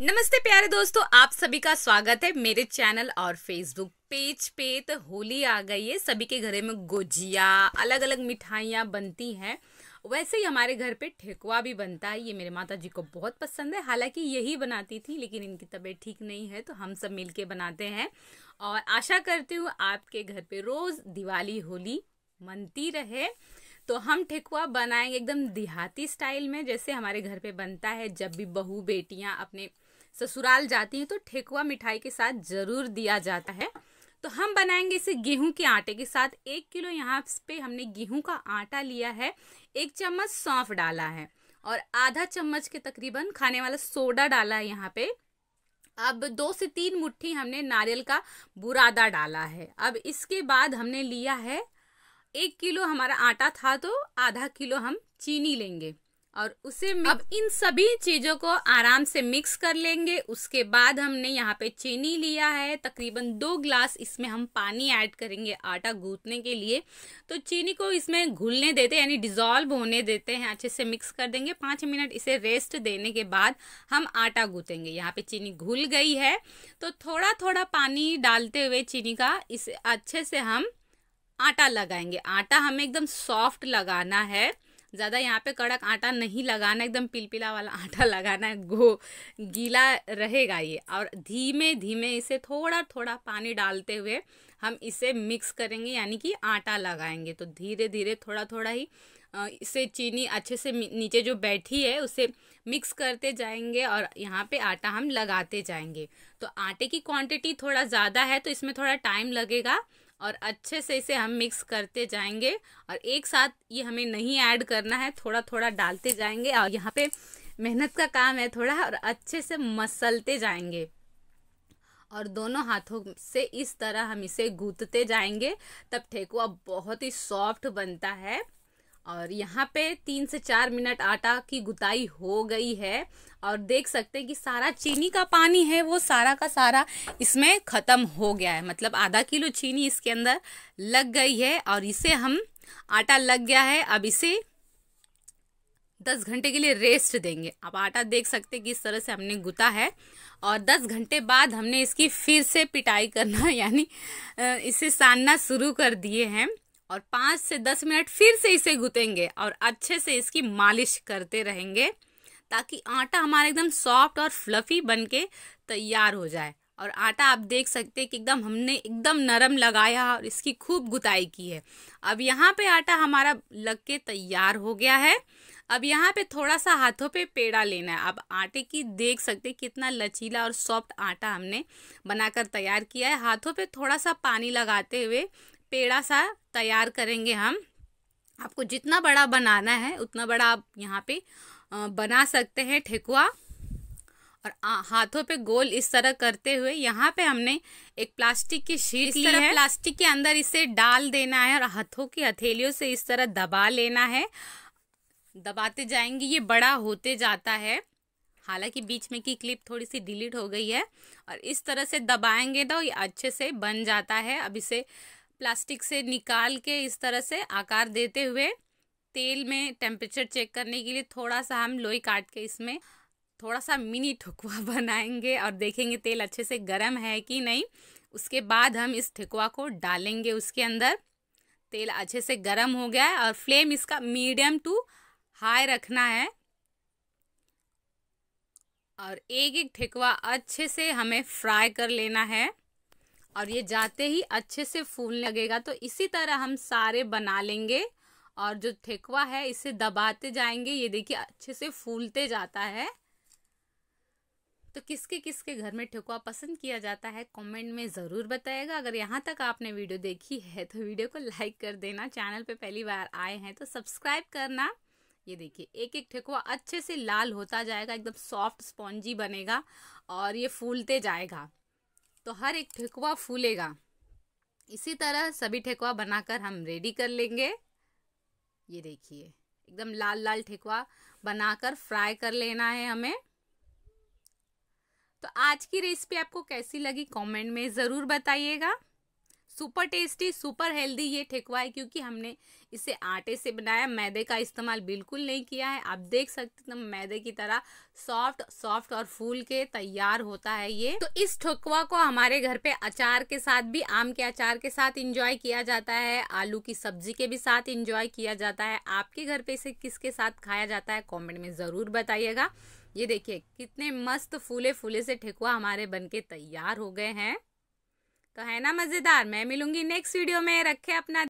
नमस्ते प्यारे दोस्तों आप सभी का स्वागत है मेरे चैनल और फेसबुक पेज पे तो होली आ गई है सभी के घरे में गुजिया अलग अलग मिठाइयाँ बनती हैं वैसे ही हमारे घर पे ठेकुआ भी बनता है ये मेरे माता जी को बहुत पसंद है हालांकि यही बनाती थी लेकिन इनकी तबीयत ठीक नहीं है तो हम सब मिल बनाते हैं और आशा करती हूँ आपके घर पर रोज़ दिवाली होली मनती रहे तो हम ठेकुआ बनाएंगे एकदम देहाती स्टाइल में जैसे हमारे घर पे बनता है जब भी बहू बेटियाँ अपने ससुराल जाती हैं तो ठेकुआ मिठाई के साथ ज़रूर दिया जाता है तो हम बनाएंगे इसे गेहूं के आटे के साथ एक किलो यहाँ पे हमने गेहूं का आटा लिया है एक चम्मच सौंफ डाला है और आधा चम्मच के तकरीबन खाने वाला सोडा डाला है यहाँ पे अब दो से तीन मुट्ठी हमने नारियल का बुरादा डाला है अब इसके बाद हमने लिया है एक किलो हमारा आटा था तो आधा किलो हम चीनी लेंगे और उसे अब इन सभी चीज़ों को आराम से मिक्स कर लेंगे उसके बाद हमने यहाँ पे चीनी लिया है तकरीबन दो ग्लास इसमें हम पानी ऐड करेंगे आटा गूंथने के लिए तो चीनी को इसमें घुलने देते यानी डिज़ोल्व होने देते हैं अच्छे से मिक्स कर देंगे पाँच मिनट इसे रेस्ट देने के बाद हम आटा गूँथेंगे यहाँ पर चीनी घुल गई है तो थोड़ा थोड़ा पानी डालते हुए चीनी का इसे अच्छे से हम आटा लगाएंगे आटा हमें एकदम सॉफ्ट लगाना है ज़्यादा यहाँ पे कड़क आटा नहीं लगाना एकदम पिलपिला वाला आटा लगाना है गो गीला रहेगा ये और धीमे धीमे इसे थोड़ा थोड़ा पानी डालते हुए हम इसे मिक्स करेंगे यानी कि आटा लगाएंगे तो धीरे धीरे थोड़ा थोड़ा ही इसे चीनी अच्छे से नीचे जो बैठी है उसे मिक्स करते जाएंगे और यहाँ पे आटा हम लगाते जाएंगे तो आटे की क्वांटिटी थोड़ा ज़्यादा है तो इसमें थोड़ा टाइम लगेगा और अच्छे से इसे हम मिक्स करते जाएंगे और एक साथ ये हमें नहीं ऐड करना है थोड़ा थोड़ा डालते जाएंगे और यहाँ पे मेहनत का काम है थोड़ा और अच्छे से मसलते जाएंगे और दोनों हाथों से इस तरह हम इसे गूंथते जाएंगे तब ठेकुआ बहुत ही सॉफ्ट बनता है और यहाँ पे तीन से चार मिनट आटा की गुताई हो गई है और देख सकते हैं कि सारा चीनी का पानी है वो सारा का सारा इसमें ख़त्म हो गया है मतलब आधा किलो चीनी इसके अंदर लग गई है और इसे हम आटा लग गया है अब इसे दस घंटे के लिए रेस्ट देंगे अब आटा देख सकते हैं कि इस तरह से हमने गुता है और दस घंटे बाद हमने इसकी फिर से पिटाई करना यानी इसे सानना शुरू कर दिए हैं और पाँच से दस मिनट फिर से इसे गुतेंगे और अच्छे से इसकी मालिश करते रहेंगे ताकि आटा हमारा एकदम सॉफ्ट और फ्लफी बन के तैयार हो जाए और आटा आप देख सकते हैं कि एकदम हमने एकदम नरम लगाया और इसकी खूब गुताई की है अब यहाँ पे आटा हमारा लग के तैयार हो गया है अब यहाँ पे थोड़ा सा हाथों पे पेड़ा लेना है आप आटे की देख सकते हैं कितना लचीला और सॉफ्ट आटा हमने बनाकर तैयार किया है हाथों पे थोड़ा सा पानी लगाते हुए पेड़ा सा तैयार करेंगे हम आपको जितना बड़ा बनाना है उतना बड़ा आप यहाँ पे बना सकते हैं ठेकुआ और हाथों पे गोल इस तरह करते हुए यहाँ पे हमने एक प्लास्टिक की शीट ली है प्लास्टिक के अंदर इसे डाल देना है और हाथों की हथेलियों से इस तरह दबा लेना है दबाते जाएंगे ये बड़ा होते जाता है हालांकि बीच में की क्लिप थोड़ी सी डिलीट हो गई है और इस तरह से दबाएंगे तो ये अच्छे से बन जाता है अब इसे प्लास्टिक से निकाल के इस तरह से आकार देते हुए तेल में टेम्परेचर चेक करने के लिए थोड़ा सा हम लोई काट के इसमें थोड़ा सा मिनी ठकुआ बनाएंगे और देखेंगे तेल अच्छे से गर्म है कि नहीं उसके बाद हम इस ठेकुआ को डालेंगे उसके अंदर तेल अच्छे से गर्म हो गया है और फ्लेम इसका मीडियम टू हाई रखना है और एक एक ठेकुआ अच्छे से हमें फ्राई कर लेना है और ये जाते ही अच्छे से फूल लगेगा तो इसी तरह हम सारे बना लेंगे और जो ठेकुआ है इसे दबाते जाएंगे ये देखिए अच्छे से फूलते जाता है तो किसके किसके घर में ठेकुआ पसंद किया जाता है कमेंट में ज़रूर बताएगा अगर यहाँ तक आपने वीडियो देखी है तो वीडियो को लाइक कर देना चैनल पे पहली बार आए हैं तो सब्सक्राइब करना ये देखिए एक एक ठेकुआ अच्छे से लाल होता जाएगा एकदम सॉफ्ट स्पॉन्जी बनेगा और ये फूलते जाएगा तो हर एक ठेकुआ फूलेगा इसी तरह सभी ठेकुआ बनाकर हम रेडी कर लेंगे ये देखिए एकदम लाल लाल ठेकुआ बनाकर फ्राई कर लेना है हमें तो आज की रेसिपी आपको कैसी लगी कमेंट में ज़रूर बताइएगा सुपर टेस्टी सुपर हेल्दी ये ठेकुआ है क्योंकि हमने इसे आटे से बनाया मैदे का इस्तेमाल बिल्कुल नहीं किया है आप देख सकते हैं तो मैदे की तरह सॉफ्ट सॉफ्ट और फूल के तैयार होता है ये तो इस ठेकुआ को हमारे घर पे अचार के साथ भी आम के अचार के साथ इंजॉय किया जाता है आलू की सब्जी के भी साथ इंजॉय किया जाता है आपके घर पे इसे किसके साथ खाया जाता है कॉमेंट में ज़रूर बताइएगा ये देखिए कितने मस्त फूले फूले से ठेकुआ हमारे बनके तैयार हो गए हैं तो है ना मज़ेदार मैं मिलूंगी नेक्स्ट वीडियो में रखे अपना